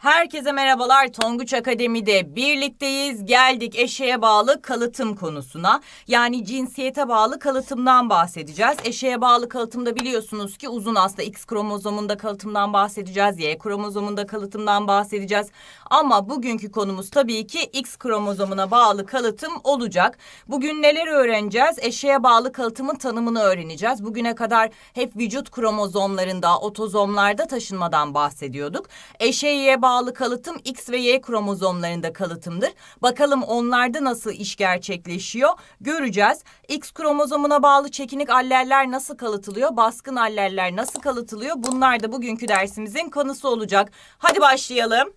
Herkese merhabalar. Tonguç Akademi'de birlikteyiz. Geldik eşeğe bağlı kalıtım konusuna. Yani cinsiyete bağlı kalıtımdan bahsedeceğiz. Eşeğe bağlı kalıtımda biliyorsunuz ki uzun hasta X kromozomunda kalıtımdan bahsedeceğiz. Y kromozomunda kalıtımdan bahsedeceğiz. Ama bugünkü konumuz tabii ki X kromozomuna bağlı kalıtım olacak. Bugün neler öğreneceğiz? Eşeğe bağlı kalıtımın tanımını öğreneceğiz. Bugüne kadar hep vücut kromozomlarında, otozomlarda taşınmadan bahsediyorduk. Eşeğe bağlı bağlı kalıtım X ve Y kromozomlarında kalıtımdır. Bakalım onlarda nasıl iş gerçekleşiyor göreceğiz. X kromozomuna bağlı çekinik allerler nasıl kalıtılıyor? Baskın allerler nasıl kalıtılıyor? Bunlar da bugünkü dersimizin konusu olacak. Hadi başlayalım.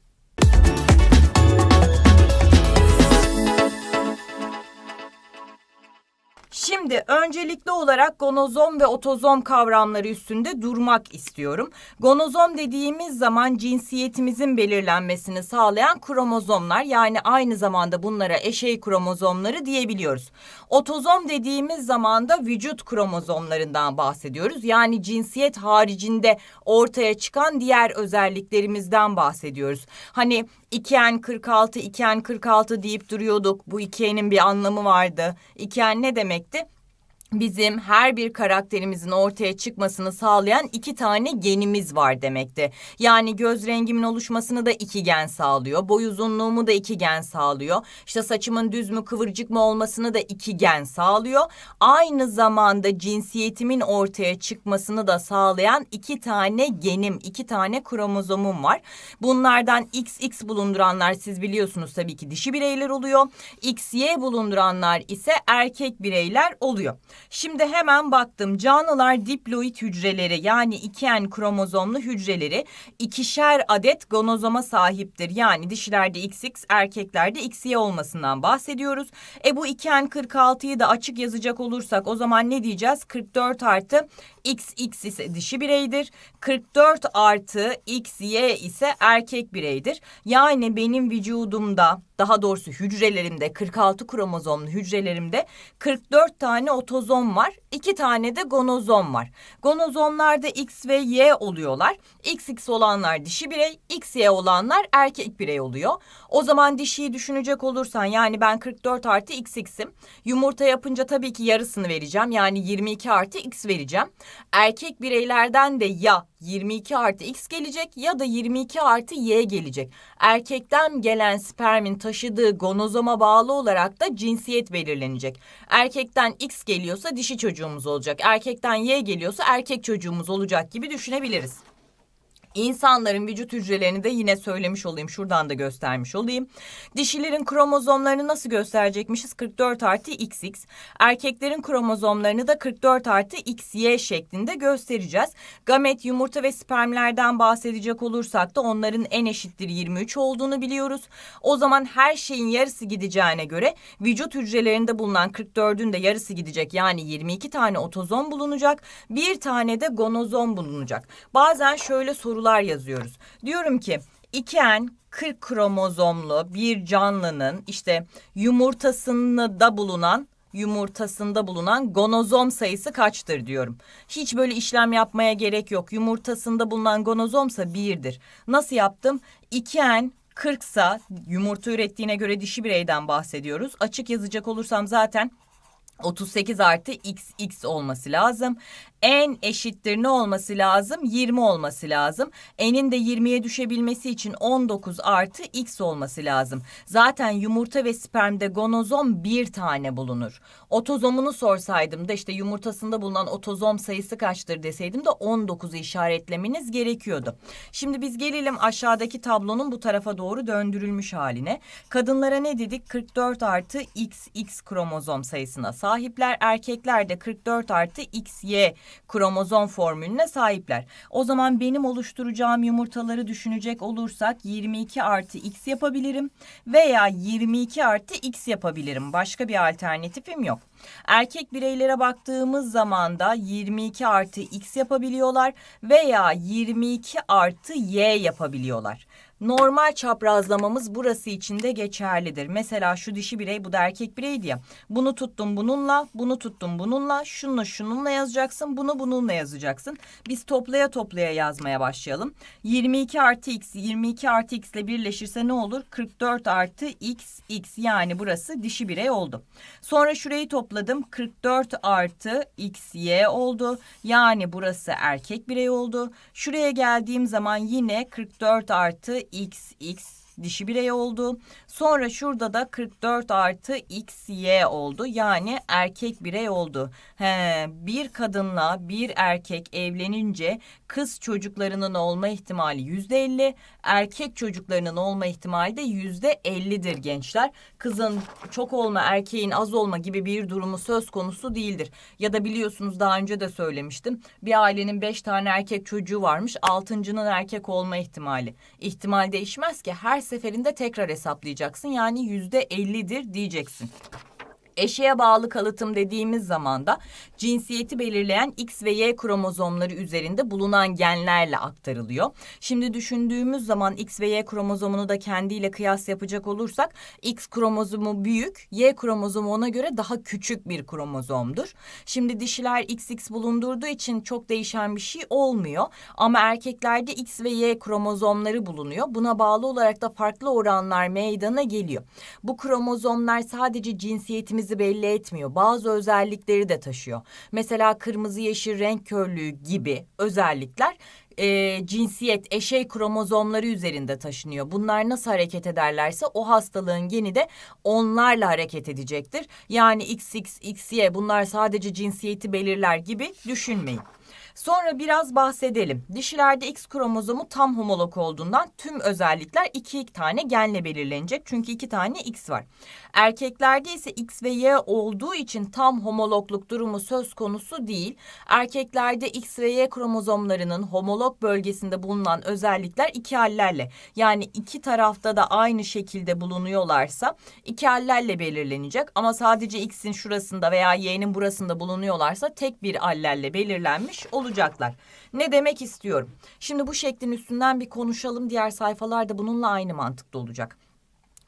Şimdi öncelikli olarak gonozom ve otozom kavramları üstünde durmak istiyorum. Gonozom dediğimiz zaman cinsiyetimizin belirlenmesini sağlayan kromozomlar yani aynı zamanda bunlara eşey kromozomları diyebiliyoruz. Otozom dediğimiz zaman da vücut kromozomlarından bahsediyoruz. Yani cinsiyet haricinde ortaya çıkan diğer özelliklerimizden bahsediyoruz. Hani 2n 46, 2n 46 deyip duruyorduk. Bu 2n'in bir anlamı vardı. 2n ne demekti? bizim her bir karakterimizin ortaya çıkmasını sağlayan iki tane genimiz var demekti. Yani göz rengimin oluşmasını da iki gen sağlıyor. Boy uzunluğumu da iki gen sağlıyor. İşte saçımın düz mü kıvırcık mı olmasını da iki gen sağlıyor. Aynı zamanda cinsiyetimin ortaya çıkmasını da sağlayan iki tane genim, iki tane kromozomum var. Bunlardan XX bulunduranlar siz biliyorsunuz tabii ki dişi bireyler oluyor. XY bulunduranlar ise erkek bireyler oluyor. Şimdi hemen baktım. Canlılar diploid hücreleri yani 2N kromozomlu hücreleri ikişer adet gonozoma sahiptir. Yani dişilerde XX, erkeklerde XY olmasından bahsediyoruz. E bu 2N46'yı da açık yazacak olursak o zaman ne diyeceğiz? 44 artı XX ise dişi bireydir. 44 artı XY ise erkek bireydir. Yani benim vücudumda daha doğrusu hücrelerimde 46 kromozomlu hücrelerimde 44 tane otoz kromozom var. iki tane de gonozom var. Gonozomlarda X ve Y oluyorlar. XX olanlar dişi birey, XY olanlar erkek birey oluyor. O zaman dişiyi düşünecek olursan yani ben 44 artı XX'im. Yumurta yapınca tabii ki yarısını vereceğim. Yani 22 artı X vereceğim. Erkek bireylerden de ya 22 artı X gelecek ya da 22 artı Y gelecek. Erkekten gelen spermin taşıdığı gonozoma bağlı olarak da cinsiyet belirlenecek. Erkekten X geliyor geliyorsa dişi çocuğumuz olacak. Erkekten Y geliyorsa erkek çocuğumuz olacak gibi düşünebiliriz. İnsanların vücut hücrelerini de yine söylemiş olayım. Şuradan da göstermiş olayım. Dişilerin kromozomlarını nasıl gösterecekmişiz? 44 artı XX. Erkeklerin kromozomlarını da 44 artı XY şeklinde göstereceğiz. Gamet, yumurta ve spermlerden bahsedecek olursak da onların en eşittir 23 olduğunu biliyoruz. O zaman her şeyin yarısı gideceğine göre vücut hücrelerinde bulunan 44'ün de yarısı gidecek. Yani 22 tane otozom bulunacak. Bir tane de gonozom bulunacak. Bazen şöyle sorular sorular yazıyoruz. Diyorum ki iken 40 kromozomlu bir canlının işte yumurtasında da bulunan yumurtasında bulunan gonozom sayısı kaçtır diyorum. Hiç böyle işlem yapmaya gerek yok. Yumurtasında bulunan gonozomsa birdir. Nasıl yaptım? 2N 40 yumurta ürettiğine göre dişi bireyden bahsediyoruz. Açık yazacak olursam zaten 38 artı xx olması lazım en eşittir ne olması lazım? 20 olması lazım. N'in de 20'ye düşebilmesi için 19 artı x olması lazım. Zaten yumurta ve spermde gonozom bir tane bulunur. Otozomunu sorsaydım da işte yumurtasında bulunan otozom sayısı kaçtır deseydim de 19'u işaretlemeniz gerekiyordu. Şimdi biz gelelim aşağıdaki tablonun bu tarafa doğru döndürülmüş haline. Kadınlara ne dedik? 44 artı x, x kromozom sayısına sahipler. Erkekler de 44 artı x, y kromozom formülüne sahipler. O zaman benim oluşturacağım yumurtaları düşünecek olursak 22 artı x yapabilirim veya 22 artı x yapabilirim. Başka bir alternatifim yok. Erkek bireylere baktığımız zaman da 22 artı x yapabiliyorlar veya 22 artı y yapabiliyorlar normal çaprazlamamız burası için de geçerlidir. Mesela şu dişi birey bu da erkek birey diye. Bunu tuttum bununla, bunu tuttum bununla, şunu şununla yazacaksın, bunu bununla yazacaksın. Biz toplaya toplaya yazmaya başlayalım. 22 artı x, 22 artı x ile birleşirse ne olur? 44 artı x, x yani burası dişi birey oldu. Sonra şurayı topladım. 44 artı x, y oldu. Yani burası erkek birey oldu. Şuraya geldiğim zaman yine 44 artı XX dişi birey oldu. Sonra şurada da 44 artı xy oldu. Yani erkek birey oldu. He, bir kadınla bir erkek evlenince kız çocuklarının olma ihtimali yüzde %50. Erkek çocuklarının olma ihtimali de yüzde %50'dir gençler. Kızın çok olma erkeğin az olma gibi bir durumu söz konusu değildir. Ya da biliyorsunuz daha önce de söylemiştim. Bir ailenin beş tane erkek çocuğu varmış. Altıncının erkek olma ihtimali. İhtimal değişmez ki her seferinde tekrar hesaplayacaksın. Yani yüzde ellidir diyeceksin eşeğe bağlı kalıtım dediğimiz zaman da cinsiyeti belirleyen X ve Y kromozomları üzerinde bulunan genlerle aktarılıyor. Şimdi düşündüğümüz zaman X ve Y kromozomunu da kendiyle kıyas yapacak olursak X kromozomu büyük, Y kromozomu ona göre daha küçük bir kromozomdur. Şimdi dişiler XX bulundurduğu için çok değişen bir şey olmuyor ama erkeklerde X ve Y kromozomları bulunuyor. Buna bağlı olarak da farklı oranlar meydana geliyor. Bu kromozomlar sadece cinsiyetimiz kendimizi belli etmiyor. Bazı özellikleri de taşıyor. Mesela kırmızı yeşil renk körlüğü gibi özellikler e, cinsiyet, eşey kromozomları üzerinde taşınıyor. Bunlar nasıl hareket ederlerse o hastalığın geni de onlarla hareket edecektir. Yani XX, XY bunlar sadece cinsiyeti belirler gibi düşünmeyin. Sonra biraz bahsedelim. Dişilerde X kromozomu tam homolog olduğundan tüm özellikler iki, tane genle belirlenecek. Çünkü iki tane X var. Erkeklerde ise X ve Y olduğu için tam homologluk durumu söz konusu değil. Erkeklerde X ve Y kromozomlarının homolog bölgesinde bulunan özellikler iki hallerle yani iki tarafta da aynı şekilde bulunuyorlarsa iki hallerle belirlenecek. Ama sadece X'in şurasında veya Y'nin burasında bulunuyorlarsa tek bir hallerle belirlenmiş olur olacaklar. Ne demek istiyorum? Şimdi bu şeklin üstünden bir konuşalım. Diğer sayfalarda bununla aynı mantıkta olacak.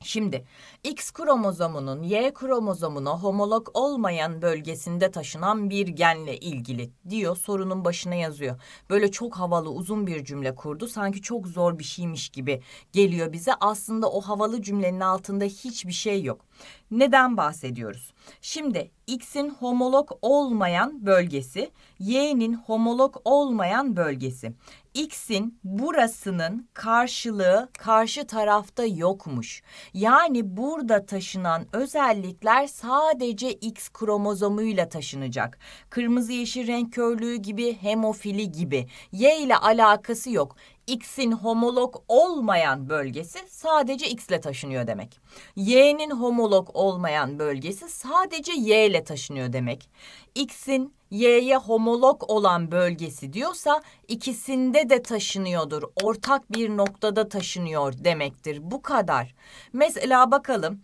Şimdi X kromozomunun Y kromozomuna homolog olmayan bölgesinde taşınan bir genle ilgili diyor sorunun başına yazıyor. Böyle çok havalı uzun bir cümle kurdu. Sanki çok zor bir şeymiş gibi geliyor bize. Aslında o havalı cümlenin altında hiçbir şey yok. Neden bahsediyoruz? Şimdi X'in homolog olmayan bölgesi, Y'nin homolog olmayan bölgesi x'in burasının karşılığı karşı tarafta yokmuş. Yani burada taşınan özellikler sadece x kromozomuyla taşınacak. Kırmızı yeşil renk körlüğü gibi hemofili gibi. Y ile alakası yok x'in homolog olmayan bölgesi sadece x ile taşınıyor demek. y'nin homolog olmayan bölgesi sadece y ile taşınıyor demek. x'in y'ye homolog olan bölgesi diyorsa ikisinde de taşınıyordur. Ortak bir noktada taşınıyor demektir. Bu kadar. Mesela bakalım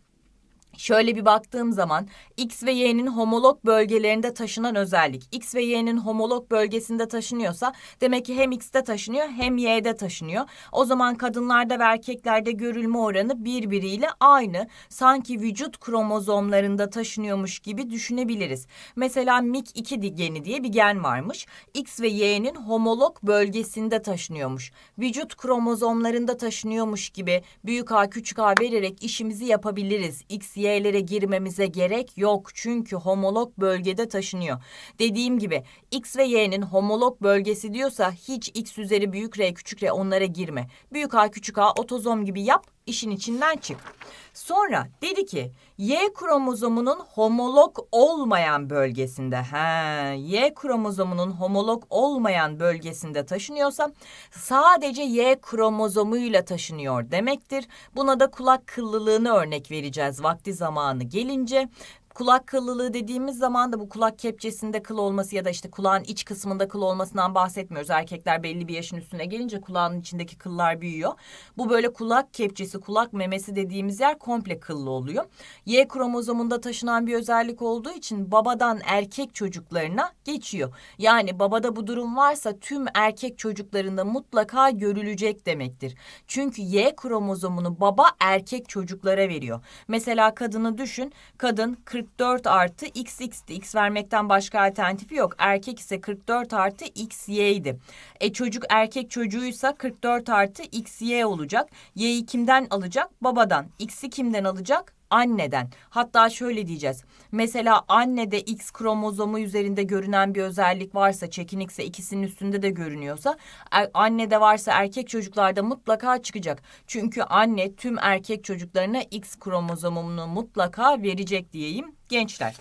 Şöyle bir baktığım zaman X ve Y'nin homolog bölgelerinde taşınan özellik. X ve Y'nin homolog bölgesinde taşınıyorsa demek ki hem X'te taşınıyor hem Y'de taşınıyor. O zaman kadınlarda ve erkeklerde görülme oranı birbiriyle aynı. Sanki vücut kromozomlarında taşınıyormuş gibi düşünebiliriz. Mesela MYK2 geni diye bir gen varmış. X ve Y'nin homolog bölgesinde taşınıyormuş. Vücut kromozomlarında taşınıyormuş gibi büyük A küçük A vererek işimizi yapabiliriz. X, tavsiyelere girmemize gerek yok çünkü homolog bölgede taşınıyor. Dediğim gibi X ve Y'nin homolog bölgesi diyorsa hiç X üzeri büyük R küçük R onlara girme. Büyük A küçük A otozom gibi yap işin içinden çık. Sonra dedi ki Y kromozomunun homolog olmayan bölgesinde he Y kromozomunun homolog olmayan bölgesinde taşınıyorsa sadece Y kromozomuyla taşınıyor demektir. Buna da kulak kıllılığını örnek vereceğiz vakti zamanı gelince kulak kıllılığı dediğimiz zaman da bu kulak kepçesinde kıl olması ya da işte kulağın iç kısmında kıl olmasından bahsetmiyoruz. Erkekler belli bir yaşın üstüne gelince kulağın içindeki kıllar büyüyor. Bu böyle kulak kepçesi, kulak memesi dediğimiz yer komple kıllı oluyor. Y kromozomunda taşınan bir özellik olduğu için babadan erkek çocuklarına geçiyor. Yani babada bu durum varsa tüm erkek çocuklarında mutlaka görülecek demektir. Çünkü Y kromozomunu baba erkek çocuklara veriyor. Mesela kadını düşün. Kadın 40 44 artı xx'ti. X vermekten başka alternatifi yok. Erkek ise 44 artı xy idi. E çocuk erkek çocuğuysa 44 artı xy olacak. Y'yi kimden alacak? Babadan. X'i kimden alacak? anneden. Hatta şöyle diyeceğiz. Mesela annede X kromozomu üzerinde görünen bir özellik varsa, çekinikse ikisinin üstünde de görünüyorsa, er, annede varsa erkek çocuklarda mutlaka çıkacak. Çünkü anne tüm erkek çocuklarına X kromozomunu mutlaka verecek diyeyim gençler.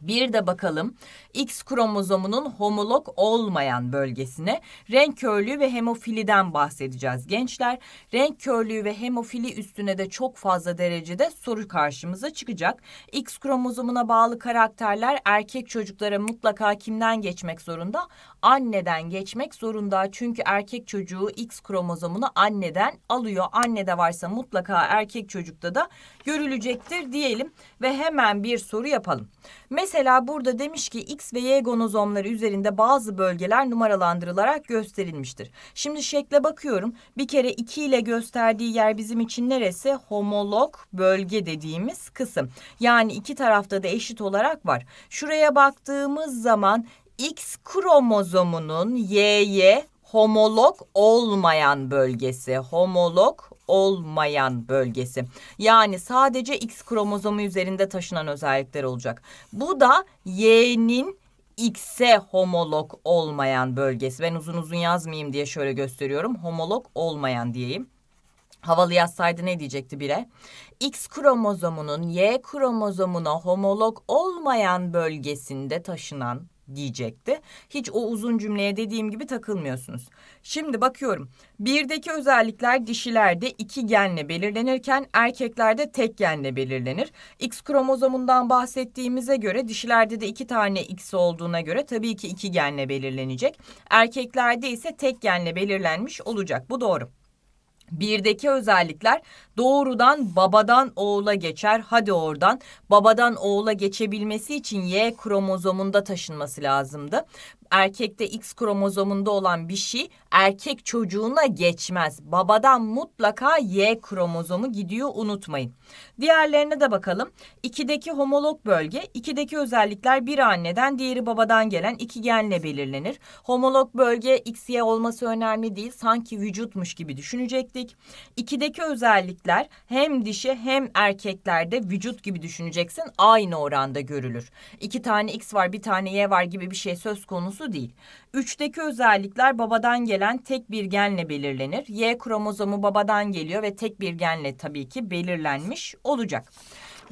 Bir de bakalım X kromozomunun homolog olmayan bölgesine renk körlüğü ve hemofiliden bahsedeceğiz gençler. Renk körlüğü ve hemofili üstüne de çok fazla derecede soru karşımıza çıkacak. X kromozomuna bağlı karakterler erkek çocuklara mutlaka kimden geçmek zorunda? Anneden geçmek zorunda. Çünkü erkek çocuğu X kromozomunu anneden alıyor. Annede varsa mutlaka erkek çocukta da görülecektir diyelim ve hemen bir soru yapalım. Mesela burada demiş ki X ve Y gonozomları üzerinde bazı bölgeler numaralandırılarak gösterilmiştir. Şimdi şekle bakıyorum. Bir kere 2 ile gösterdiği yer bizim için neresi? Homolog bölge dediğimiz kısım. Yani iki tarafta da eşit olarak var. Şuraya baktığımız zaman X kromozomunun Y'ye homolog olmayan bölgesi. Homolog olmayan bölgesi. Yani sadece X kromozomu üzerinde taşınan özellikler olacak. Bu da Y'nin X'e homolog olmayan bölgesi. Ben uzun uzun yazmayayım diye şöyle gösteriyorum. Homolog olmayan diyeyim. Havalı yazsaydı ne diyecekti bire? X kromozomunun Y kromozomuna homolog olmayan bölgesinde taşınan diyecekti. Hiç o uzun cümleye dediğim gibi takılmıyorsunuz. Şimdi bakıyorum. Birdeki özellikler dişilerde iki genle belirlenirken erkeklerde tek genle belirlenir. X kromozomundan bahsettiğimize göre dişilerde de iki tane X olduğuna göre tabii ki iki genle belirlenecek. Erkeklerde ise tek genle belirlenmiş olacak. Bu doğru. Birdeki özellikler doğrudan babadan oğula geçer. Hadi oradan babadan oğula geçebilmesi için Y kromozomunda taşınması lazımdı erkekte X kromozomunda olan bir şey erkek çocuğuna geçmez. Babadan mutlaka Y kromozomu gidiyor unutmayın. Diğerlerine de bakalım. 2'deki homolog bölge, 2'deki özellikler bir anneden diğeri babadan gelen iki genle belirlenir. Homolog bölge XY olması önemli değil sanki vücutmuş gibi düşünecektik. 2'deki özellikler hem dişi hem erkeklerde vücut gibi düşüneceksin aynı oranda görülür. İki tane X var bir tane Y var gibi bir şey söz konusu konusu değil. 3'teki özellikler babadan gelen tek bir genle belirlenir. Y kromozomu babadan geliyor ve tek bir genle tabii ki belirlenmiş olacak.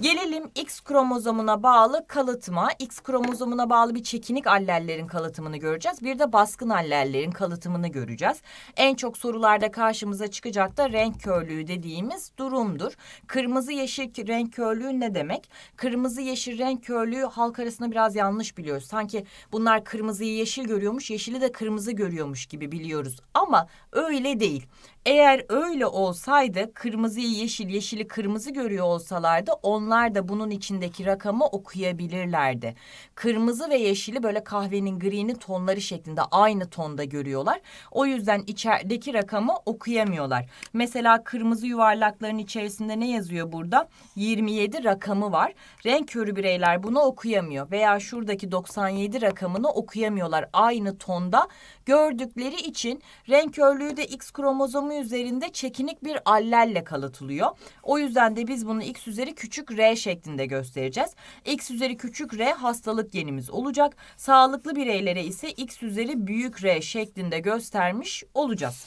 Gelelim X kromozomuna bağlı kalıtıma. X kromozomuna bağlı bir çekinik allellerin kalıtımını göreceğiz. Bir de baskın allellerin kalıtımını göreceğiz. En çok sorularda karşımıza çıkacak da renk körlüğü dediğimiz durumdur. Kırmızı yeşil renk körlüğü ne demek? Kırmızı yeşil renk körlüğü halk arasında biraz yanlış biliyoruz. Sanki bunlar kırmızıyı yeşil görüyormuş, yeşili de kırmızı görüyormuş gibi biliyoruz. Ama öyle değil. Eğer öyle olsaydı kırmızıyı yeşil, yeşili kırmızı görüyor olsalardı onlar da bunun içindeki rakamı okuyabilirlerdi. Kırmızı ve yeşili böyle kahvenin grini tonları şeklinde aynı tonda görüyorlar. O yüzden içerideki rakamı okuyamıyorlar. Mesela kırmızı yuvarlakların içerisinde ne yazıyor burada? 27 rakamı var. Renk körü bireyler bunu okuyamıyor veya şuradaki 97 rakamını okuyamıyorlar. Aynı tonda gördükleri için renk körlüğü de X kromozomu üzerinde çekinik bir allelle kalıtılıyor. O yüzden de biz bunu X üzeri küçük R şeklinde göstereceğiz. X üzeri küçük R hastalık genimiz olacak. Sağlıklı bireylere ise X üzeri büyük R şeklinde göstermiş olacağız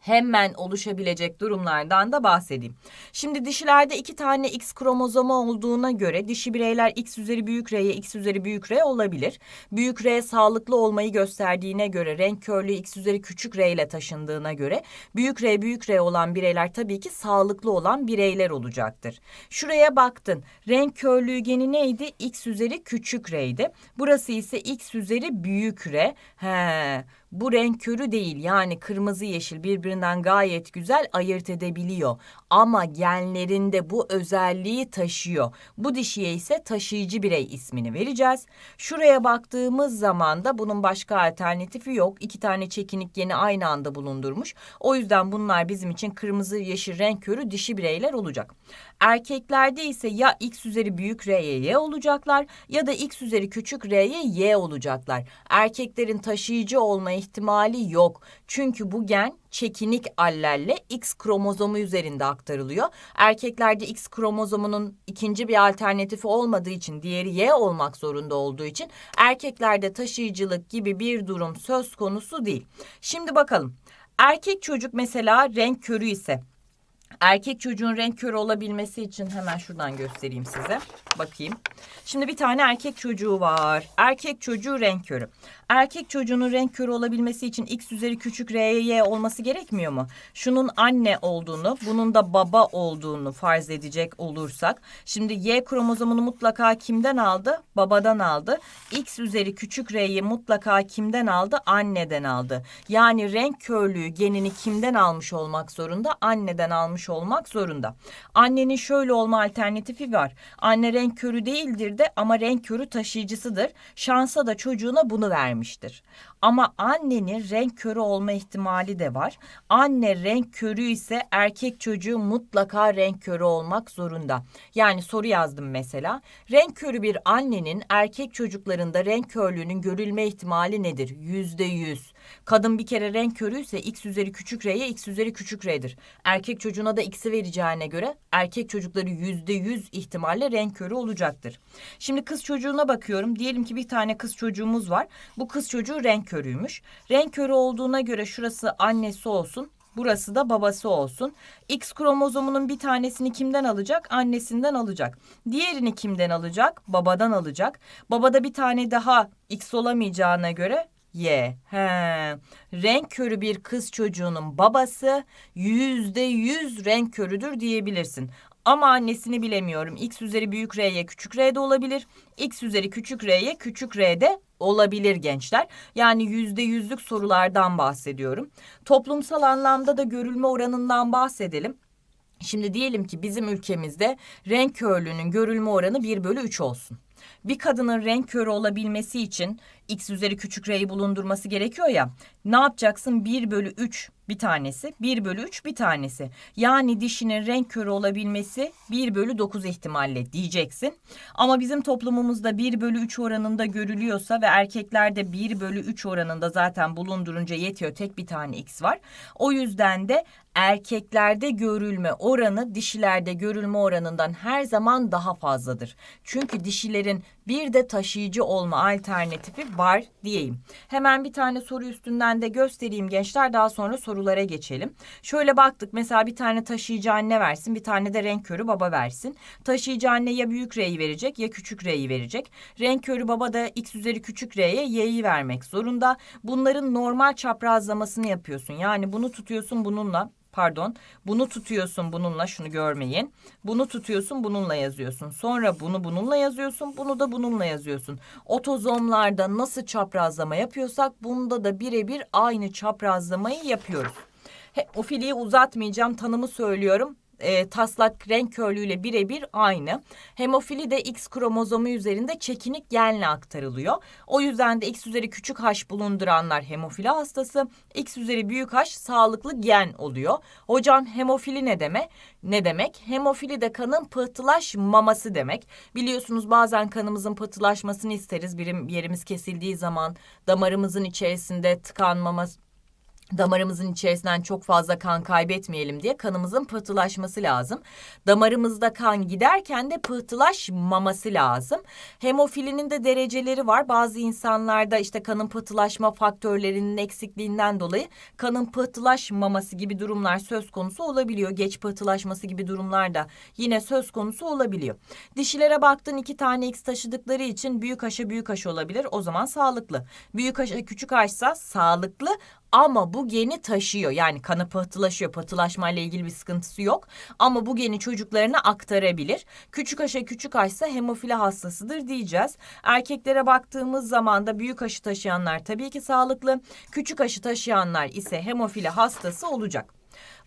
hemen oluşabilecek durumlardan da bahsedeyim. Şimdi dişilerde iki tane X kromozomu olduğuna göre dişi bireyler X üzeri büyük R'ye X üzeri büyük R olabilir. Büyük R sağlıklı olmayı gösterdiğine göre renk körlüğü X üzeri küçük R ile taşındığına göre büyük R büyük R olan bireyler tabii ki sağlıklı olan bireyler olacaktır. Şuraya baktın. Renk körlüğü geni neydi? X üzeri küçük R'ydi. Burası ise X üzeri büyük R. He bu renk körü değil yani kırmızı yeşil birbirinden gayet güzel ayırt edebiliyor. Ama genlerinde bu özelliği taşıyor. Bu dişiye ise taşıyıcı birey ismini vereceğiz. Şuraya baktığımız zaman da bunun başka alternatifi yok. İki tane çekinik geni aynı anda bulundurmuş. O yüzden bunlar bizim için kırmızı yeşil renk körü dişi bireyler olacak. Erkeklerde ise ya x üzeri büyük R'ye y olacaklar ya da x üzeri küçük R'ye y olacaklar. Erkeklerin taşıyıcı olma ihtimali yok. Çünkü bu gen çekinik allelle X kromozomu üzerinde aktarılıyor. Erkeklerde X kromozomunun ikinci bir alternatifi olmadığı için diğeri Y olmak zorunda olduğu için erkeklerde taşıyıcılık gibi bir durum söz konusu değil. Şimdi bakalım. Erkek çocuk mesela renk körü ise erkek çocuğun renk körü olabilmesi için hemen şuradan göstereyim size. Bakayım. Şimdi bir tane erkek çocuğu var. Erkek çocuğu renk körü. Erkek çocuğunun renk körü olabilmesi için x üzeri küçük r'ye olması gerekmiyor mu? Şunun anne olduğunu, bunun da baba olduğunu farz edecek olursak. Şimdi y kromozomunu mutlaka kimden aldı? Babadan aldı. x üzeri küçük r'yi mutlaka kimden aldı? Anneden aldı. Yani renk körlüğü genini kimden almış olmak zorunda? Anneden almış olmuş olmak zorunda. Annenin şöyle olma alternatifi var. Anne renk körü değildir de ama renk körü taşıyıcısıdır. Şansa da çocuğuna bunu vermiştir. Ama annenin renk körü olma ihtimali de var. Anne renk körü ise erkek çocuğu mutlaka renk körü olmak zorunda. Yani soru yazdım mesela. Renk körü bir annenin erkek çocuklarında renk körlüğünün görülme ihtimali nedir? Yüzde yüz. Kadın bir kere renk körüyse x üzeri küçük r'ye x üzeri küçük r'dir. Erkek çocuğuna da x'i vereceğine göre erkek çocukları yüzde yüz ihtimalle renk körü olacaktır. Şimdi kız çocuğuna bakıyorum. Diyelim ki bir tane kız çocuğumuz var. Bu kız çocuğu renk körüymüş. Renk körü olduğuna göre şurası annesi olsun. Burası da babası olsun. X kromozomunun bir tanesini kimden alacak? Annesinden alacak. Diğerini kimden alacak? Babadan alacak. Babada bir tane daha X olamayacağına göre Ye, He. Renk körü bir kız çocuğunun babası yüzde yüz renk körüdür diyebilirsin. Ama annesini bilemiyorum. X üzeri büyük R'ye küçük R'de de olabilir. X üzeri küçük R'ye küçük R de olabilir gençler. Yani yüzde yüzlük sorulardan bahsediyorum. Toplumsal anlamda da görülme oranından bahsedelim. Şimdi diyelim ki bizim ülkemizde renk körlüğünün görülme oranı 1 bölü 3 olsun. Bir kadının renk körü olabilmesi için x üzeri küçük r'yi bulundurması gerekiyor ya. Ne yapacaksın? 1 bölü 3 bir tanesi. 1 bölü 3 bir tanesi. Yani dişinin renk körü olabilmesi 1 bölü 9 ihtimalle diyeceksin. Ama bizim toplumumuzda 1 bölü 3 oranında görülüyorsa ve erkeklerde 1 bölü 3 oranında zaten bulundurunca yetiyor. Tek bir tane x var. O yüzden de erkeklerde görülme oranı dişilerde görülme oranından her zaman daha fazladır. Çünkü dişilerin bir de taşıyıcı olma alternatifi var diyeyim. Hemen bir tane soru üstünden de göstereyim gençler daha sonra sorulara geçelim. Şöyle baktık mesela bir tane taşıyıcı anne versin bir tane de renk körü baba versin. Taşıyıcı anne ya büyük R'yi verecek ya küçük R'yi verecek. Renk körü baba da x üzeri küçük R'ye y'yi vermek zorunda. Bunların normal çaprazlamasını yapıyorsun. Yani bunu tutuyorsun bununla pardon bunu tutuyorsun bununla şunu görmeyin. Bunu tutuyorsun bununla yazıyorsun. Sonra bunu bununla yazıyorsun bunu da bununla yazıyorsun. Otozomlarda nasıl çaprazlama yapıyorsak bunda da birebir aynı çaprazlamayı yapıyoruz. He, o uzatmayacağım tanımı söylüyorum e, taslak renk körlüğüyle birebir aynı. Hemofili de X kromozomu üzerinde çekinik genle aktarılıyor. O yüzden de X üzeri küçük H bulunduranlar hemofili hastası, X üzeri büyük H sağlıklı gen oluyor. Hocam hemofili ne deme? Ne demek? Hemofili de kanın pıhtılaşmaması demek. Biliyorsunuz bazen kanımızın pıhtılaşmasını isteriz. Birim yerimiz kesildiği zaman damarımızın içerisinde tıkanmaması damarımızın içerisinden çok fazla kan kaybetmeyelim diye kanımızın pıhtılaşması lazım. Damarımızda kan giderken de pıhtılaşmaması lazım. Hemofilinin de dereceleri var. Bazı insanlarda işte kanın pıhtılaşma faktörlerinin eksikliğinden dolayı kanın pıhtılaşmaması gibi durumlar söz konusu olabiliyor. Geç pıhtılaşması gibi durumlar da yine söz konusu olabiliyor. Dişilere baktın iki tane X taşıdıkları için büyük aşı büyük aşı olabilir. O zaman sağlıklı. Büyük aşı küçük aşsa sağlıklı ama bu geni taşıyor. Yani kanı pıhtılaşıyor. ile ilgili bir sıkıntısı yok. Ama bu geni çocuklarına aktarabilir. Küçük aşa küçük aşsa hemofili hastasıdır diyeceğiz. Erkeklere baktığımız zaman da büyük aşı taşıyanlar tabii ki sağlıklı. Küçük aşı taşıyanlar ise hemofili hastası olacak.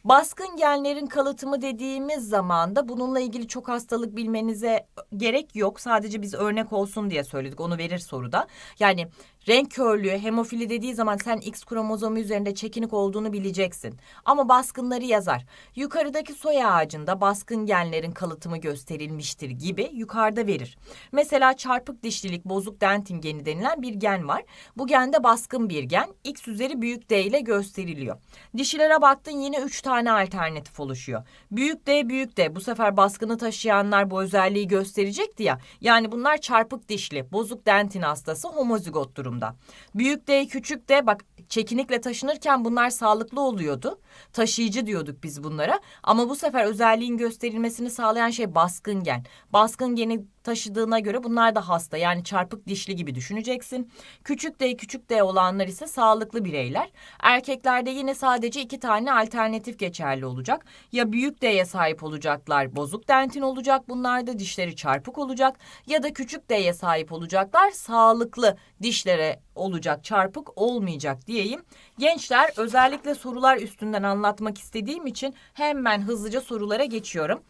Baskın genlerin kalıtımı dediğimiz zaman da bununla ilgili çok hastalık bilmenize gerek yok. Sadece biz örnek olsun diye söyledik. Onu verir soruda. Yani Renk körlüğü, hemofili dediği zaman sen X kromozomu üzerinde çekinik olduğunu bileceksin. Ama baskınları yazar. Yukarıdaki soy ağacında baskın genlerin kalıtımı gösterilmiştir gibi yukarıda verir. Mesela çarpık dişlilik, bozuk dentin geni denilen bir gen var. Bu gende baskın bir gen. X üzeri büyük D ile gösteriliyor. Dişilere baktın yine 3 tane alternatif oluşuyor. Büyük D, büyük D. Bu sefer baskını taşıyanlar bu özelliği gösterecekti ya. Yani bunlar çarpık dişli, bozuk dentin hastası homozigot durum durumda. Büyük de küçük de bak çekinikle taşınırken bunlar sağlıklı oluyordu. Taşıyıcı diyorduk biz bunlara. Ama bu sefer özelliğin gösterilmesini sağlayan şey baskın gen. Baskın geni taşıdığına göre bunlar da hasta. Yani çarpık dişli gibi düşüneceksin. Küçük de küçük de olanlar ise sağlıklı bireyler. Erkeklerde yine sadece iki tane alternatif geçerli olacak. Ya büyük D'ye sahip olacaklar bozuk dentin olacak. Bunlarda dişleri çarpık olacak. Ya da küçük D'ye sahip olacaklar sağlıklı dişlere göre olacak, çarpık olmayacak diyeyim. Gençler özellikle sorular üstünden anlatmak istediğim için hemen hızlıca sorulara geçiyorum.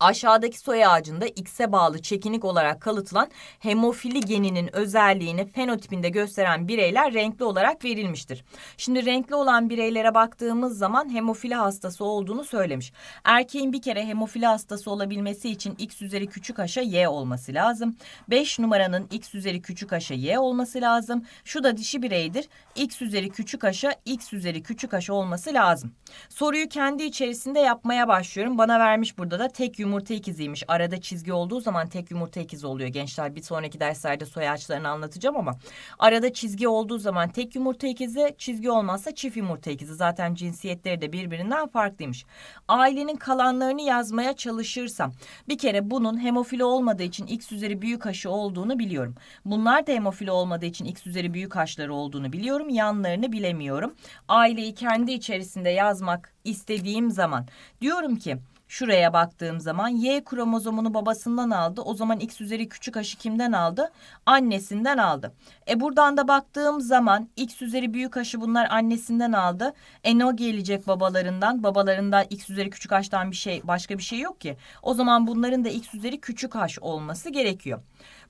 Aşağıdaki soy ağacında X'e bağlı çekinik olarak kalıtılan hemofili geninin özelliğini fenotipinde gösteren bireyler renkli olarak verilmiştir. Şimdi renkli olan bireylere baktığımız zaman hemofili hastası olduğunu söylemiş. Erkeğin bir kere hemofili hastası olabilmesi için X üzeri küçük haşa Y olması lazım. 5 numaranın X üzeri küçük haşa Y olması lazım. Şu da dişi bireydir. X üzeri küçük haşa X üzeri küçük haşa olması lazım. Soruyu kendi içerisinde yapmaya başlıyorum. Bana vermiş burada da tek yumurta yumurta ikiziymiş. Arada çizgi olduğu zaman tek yumurta ikizi oluyor gençler. Bir sonraki derslerde soy ağaçlarını anlatacağım ama arada çizgi olduğu zaman tek yumurta ikizi, çizgi olmazsa çift yumurta ikizi. Zaten cinsiyetleri de birbirinden farklıymış. Ailenin kalanlarını yazmaya çalışırsam bir kere bunun hemofili olmadığı için x üzeri büyük haşı olduğunu biliyorum. Bunlar da hemofili olmadığı için x üzeri büyük haşları olduğunu biliyorum. Yanlarını bilemiyorum. Aileyi kendi içerisinde yazmak istediğim zaman diyorum ki Şuraya baktığım zaman Y kromozomunu babasından aldı. O zaman X üzeri küçük haşı kimden aldı? Annesinden aldı. E buradan da baktığım zaman X üzeri büyük haşı bunlar annesinden aldı. E ne gelecek babalarından? Babalarından X üzeri küçük haştan bir şey başka bir şey yok ki. O zaman bunların da X üzeri küçük haş olması gerekiyor.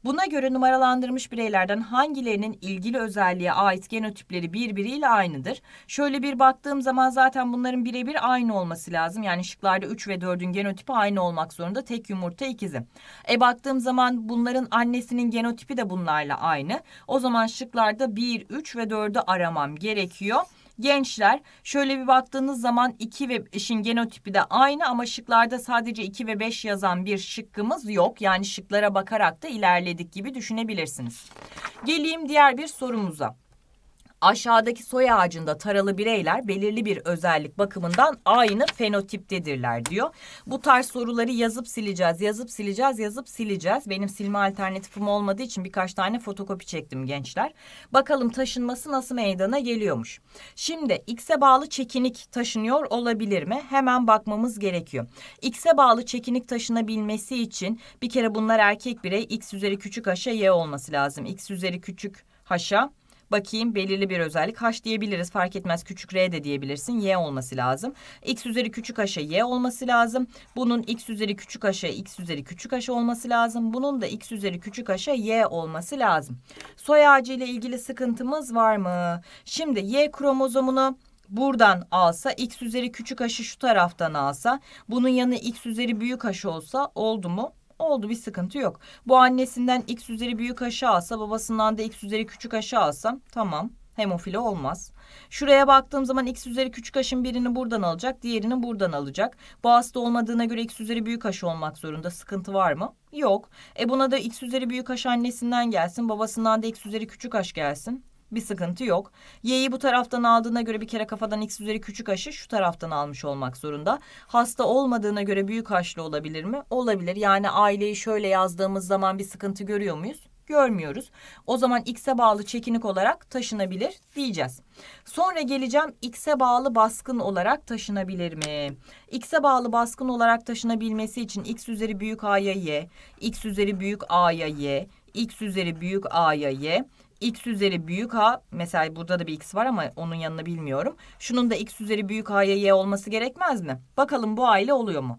Buna göre numaralandırmış bireylerden hangilerinin ilgili özelliğe ait genotipleri birbiriyle aynıdır. Şöyle bir baktığım zaman zaten bunların birebir aynı olması lazım. Yani şıklarda 3 ve 4'ün genotipi aynı olmak zorunda. Tek yumurta ikizi. E baktığım zaman bunların annesinin genotipi de bunlarla aynı. O zaman şıklarda 1, 3 ve 4'ü aramam gerekiyor gençler. Şöyle bir baktığınız zaman 2 ve 5'in genotipi de aynı ama şıklarda sadece 2 ve 5 yazan bir şıkkımız yok. Yani şıklara bakarak da ilerledik gibi düşünebilirsiniz. Geleyim diğer bir sorumuza aşağıdaki soy ağacında taralı bireyler belirli bir özellik bakımından aynı fenotiptedirler diyor. Bu tarz soruları yazıp sileceğiz, yazıp sileceğiz, yazıp sileceğiz. Benim silme alternatifim olmadığı için birkaç tane fotokopi çektim gençler. Bakalım taşınması nasıl meydana geliyormuş. Şimdi x'e bağlı çekinik taşınıyor olabilir mi? Hemen bakmamız gerekiyor. X'e bağlı çekinik taşınabilmesi için bir kere bunlar erkek birey x üzeri küçük haşa y olması lazım. x üzeri küçük haşa bakayım belirli bir özellik. H diyebiliriz fark etmez küçük r de diyebilirsin. Y olması lazım. X üzeri küçük haşa y olması lazım. Bunun x üzeri küçük haşa x üzeri küçük haşa olması lazım. Bunun da x üzeri küçük haşa y olması lazım. Soy ağacı ile ilgili sıkıntımız var mı? Şimdi y kromozomunu buradan alsa x üzeri küçük haşı şu taraftan alsa bunun yanı x üzeri büyük haşı olsa oldu mu? Oldu bir sıkıntı yok. Bu annesinden x üzeri büyük aşı alsa babasından da x üzeri küçük aşı alsam tamam hemofili olmaz. Şuraya baktığım zaman x üzeri küçük aşın birini buradan alacak, diğerini buradan alacak. Bu hasta olmadığına göre x üzeri büyük aşı olmak zorunda. Sıkıntı var mı? Yok. E buna da x üzeri büyük aş annesinden gelsin, babasından da x üzeri küçük aş gelsin. Bir sıkıntı yok. Y'yi bu taraftan aldığına göre bir kere kafadan x üzeri küçük aşı şu taraftan almış olmak zorunda. Hasta olmadığına göre büyük h'lı olabilir mi? Olabilir. Yani aileyi şöyle yazdığımız zaman bir sıkıntı görüyor muyuz? görmüyoruz. O zaman x'e bağlı çekinik olarak taşınabilir diyeceğiz. Sonra geleceğim x'e bağlı baskın olarak taşınabilir mi? X'e bağlı baskın olarak taşınabilmesi için x üzeri büyük a'ya y, x üzeri büyük a'ya y, x üzeri büyük a'ya y x üzeri büyük a mesela burada da bir x var ama onun yanına bilmiyorum. Şunun da x üzeri büyük a'ya y olması gerekmez mi? Bakalım bu aile oluyor mu?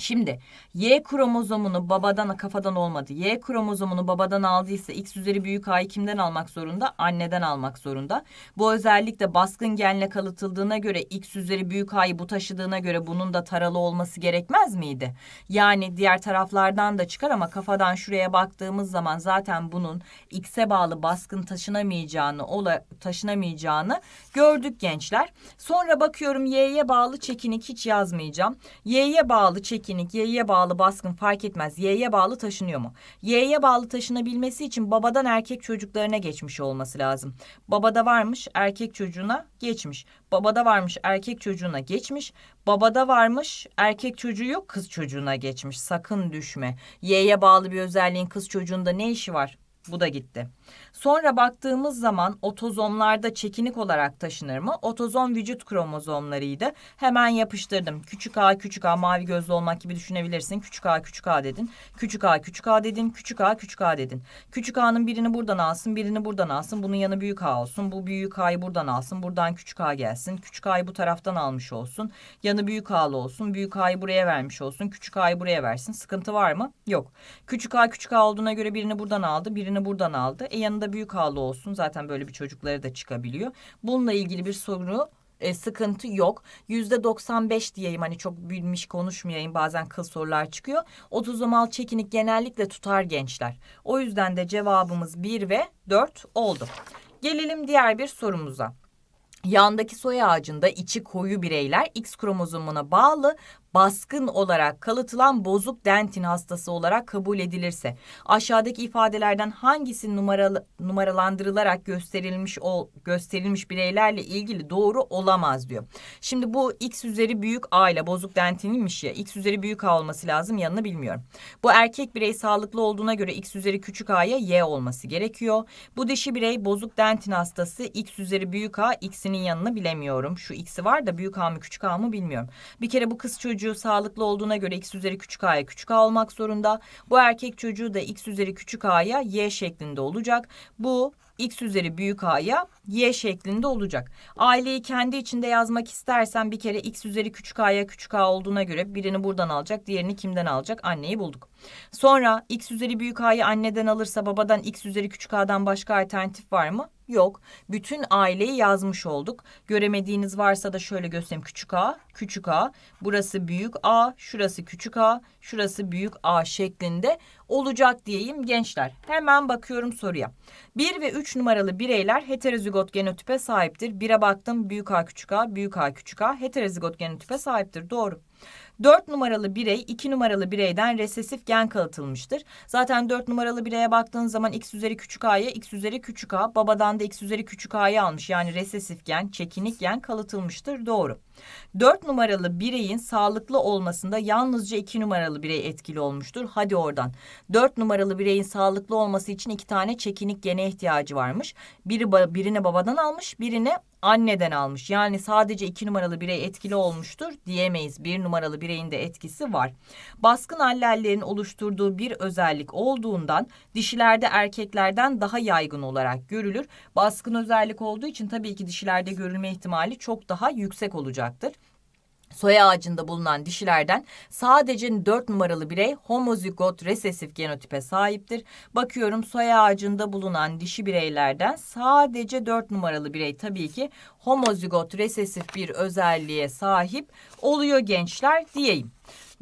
Şimdi Y kromozomunu babadan kafadan olmadı. Y kromozomunu babadan aldıysa X üzeri büyük A'yı kimden almak zorunda? Anneden almak zorunda. Bu özellikle baskın genle kalıtıldığına göre X üzeri büyük A'yı bu taşıdığına göre bunun da taralı olması gerekmez miydi? Yani diğer taraflardan da çıkar ama kafadan şuraya baktığımız zaman zaten bunun X'e bağlı baskın taşınamayacağını, ola, taşınamayacağını gördük gençler. Sonra bakıyorum Y'ye bağlı çekinik hiç yazmayacağım. Y'ye bağlı çekinik etkinlik y'ye bağlı baskın fark etmez. Y'ye bağlı taşınıyor mu? Y'ye bağlı taşınabilmesi için babadan erkek çocuklarına geçmiş olması lazım. Babada varmış erkek çocuğuna geçmiş. Babada varmış erkek çocuğuna geçmiş. Babada varmış erkek çocuğu yok kız çocuğuna geçmiş. Sakın düşme. Y'ye bağlı bir özelliğin kız çocuğunda ne işi var? Bu da gitti. Sonra baktığımız zaman otozomlarda çekinik olarak taşınır mı? Otozom vücut kromozomlarıydı. Hemen yapıştırdım. Küçük A, küçük A, mavi gözlü olmak gibi düşünebilirsin. Küçük A, küçük A dedin. Küçük A, küçük A dedin. Küçük A, küçük A dedin. Küçük A'nın birini buradan alsın, birini buradan alsın. Bunun yanı büyük A olsun. Bu büyük A'yı buradan alsın. Buradan küçük A gelsin. Küçük A'yı bu taraftan almış olsun. Yanı büyük A'lı olsun. Büyük A'yı buraya vermiş olsun. Küçük A'yı buraya versin. Sıkıntı var mı? Yok. Küçük A, küçük A olduğuna göre birini buradan aldı, birini birini buradan aldı. E yanında büyük halı olsun. Zaten böyle bir çocukları da çıkabiliyor. Bununla ilgili bir soru e, sıkıntı yok. Yüzde 95 diyeyim hani çok bilmiş konuşmayayım bazen kıl sorular çıkıyor. 30 mal çekinik genellikle tutar gençler. O yüzden de cevabımız 1 ve 4 oldu. Gelelim diğer bir sorumuza. Yandaki soy ağacında içi koyu bireyler X kromozomuna bağlı baskın olarak kalıtılan bozuk dentin hastası olarak kabul edilirse aşağıdaki ifadelerden hangisi numaralı, numaralandırılarak gösterilmiş ol, gösterilmiş bireylerle ilgili doğru olamaz diyor. Şimdi bu x üzeri büyük a ile bozuk dentinmiş ya x üzeri büyük a olması lazım yanını bilmiyorum. Bu erkek birey sağlıklı olduğuna göre x üzeri küçük a'ya y olması gerekiyor. Bu dişi birey bozuk dentin hastası x üzeri büyük a x'inin yanını bilemiyorum. Şu x'i var da büyük a mı küçük a mı bilmiyorum. Bir kere bu kız çocuğu çocuğu sağlıklı olduğuna göre x üzeri küçük a'ya küçük a olmak zorunda. Bu erkek çocuğu da x üzeri küçük a'ya y şeklinde olacak. Bu x üzeri büyük a'ya y şeklinde olacak. Aileyi kendi içinde yazmak istersen bir kere x üzeri küçük a'ya küçük a olduğuna göre birini buradan alacak diğerini kimden alacak anneyi bulduk. Sonra x üzeri büyük a'yı anneden alırsa babadan x üzeri küçük a'dan başka alternatif var mı? Yok. Bütün aileyi yazmış olduk. Göremediğiniz varsa da şöyle göstereyim. Küçük a, küçük a, burası büyük a, şurası küçük a, şurası büyük a şeklinde olacak diyeyim gençler. Hemen bakıyorum soruya. 1 ve 3 numaralı bireyler heterozigot genotipe sahiptir. 1'e baktım büyük A küçük A, büyük A küçük A heterozigot genotipe sahiptir. Doğru. 4 numaralı birey 2 numaralı bireyden resesif gen kalıtılmıştır. Zaten 4 numaralı bireye baktığın zaman x üzeri küçük a'ya x üzeri küçük a babadan da x üzeri küçük a'yı almış. Yani resesif gen çekinik gen kalıtılmıştır doğru. 4 numaralı bireyin sağlıklı olmasında yalnızca 2 numaralı birey etkili olmuştur. Hadi oradan. 4 numaralı bireyin sağlıklı olması için 2 tane çekinik gene ihtiyacı varmış. Biri birine babadan almış, birini anneden almış. Yani sadece iki numaralı birey etkili olmuştur diyemeyiz. Bir numaralı bireyin de etkisi var. Baskın allellerin oluşturduğu bir özellik olduğundan dişilerde erkeklerden daha yaygın olarak görülür. Baskın özellik olduğu için tabii ki dişilerde görülme ihtimali çok daha yüksek olacaktır soy ağacında bulunan dişilerden sadece 4 numaralı birey homozigot resesif genotipe sahiptir. Bakıyorum soy ağacında bulunan dişi bireylerden sadece 4 numaralı birey tabii ki homozigot resesif bir özelliğe sahip oluyor gençler diyeyim.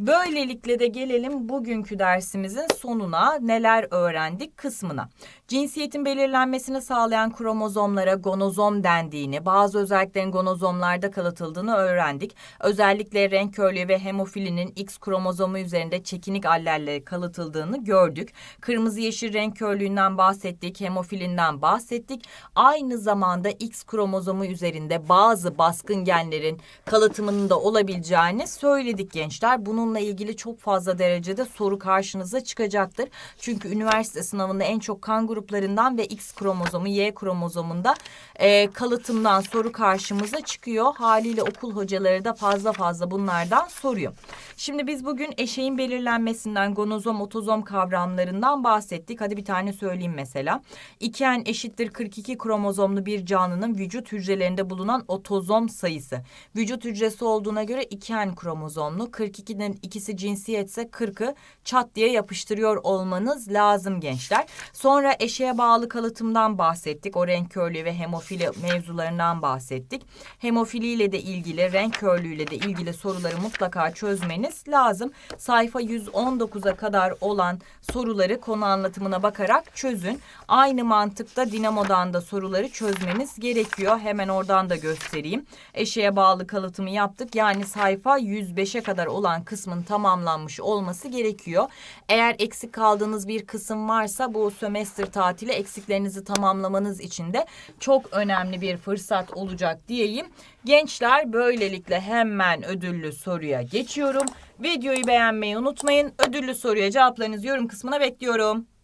Böylelikle de gelelim bugünkü dersimizin sonuna neler öğrendik kısmına. Cinsiyetin belirlenmesini sağlayan kromozomlara gonozom dendiğini, bazı özelliklerin gonozomlarda kalıtıldığını öğrendik. Özellikle renk körlüğü ve hemofilinin X kromozomu üzerinde çekinik allelleri kalıtıldığını gördük. Kırmızı yeşil renk körlüğünden bahsettik, hemofilinden bahsettik. Aynı zamanda X kromozomu üzerinde bazı baskın genlerin kalıtımının da olabileceğini söyledik gençler. Bununla ilgili çok fazla derecede soru karşınıza çıkacaktır. Çünkü üniversite sınavında en çok kanguru gruplarından ve X kromozomu, Y kromozomunda e, kalıtımdan soru karşımıza çıkıyor. Haliyle okul hocaları da fazla fazla bunlardan soruyor. Şimdi biz bugün eşeğin belirlenmesinden, gonozom, otozom kavramlarından bahsettik. Hadi bir tane söyleyeyim mesela. 2N eşittir 42 kromozomlu bir canlının vücut hücrelerinde bulunan otozom sayısı. Vücut hücresi olduğuna göre 2N kromozomlu. 42'nin ikisi cinsiyetse 40'ı çat diye yapıştırıyor olmanız lazım gençler. Sonra eşeğin eşeğe bağlı kalıtımdan bahsettik. O renk körlüğü ve hemofili mevzularından bahsettik. Hemofiliyle de ilgili, renk körlüğüyle de ilgili soruları mutlaka çözmeniz lazım. Sayfa 119'a kadar olan soruları konu anlatımına bakarak çözün. Aynı mantıkta dinamodan da soruları çözmeniz gerekiyor. Hemen oradan da göstereyim. Eşeğe bağlı kalıtımı yaptık. Yani sayfa 105'e kadar olan kısmın tamamlanmış olması gerekiyor. Eğer eksik kaldığınız bir kısım varsa bu sömestr tatili eksiklerinizi tamamlamanız için de çok önemli bir fırsat olacak diyeyim. Gençler böylelikle hemen ödüllü soruya geçiyorum. Videoyu beğenmeyi unutmayın. Ödüllü soruya cevaplarınızı yorum kısmına bekliyorum.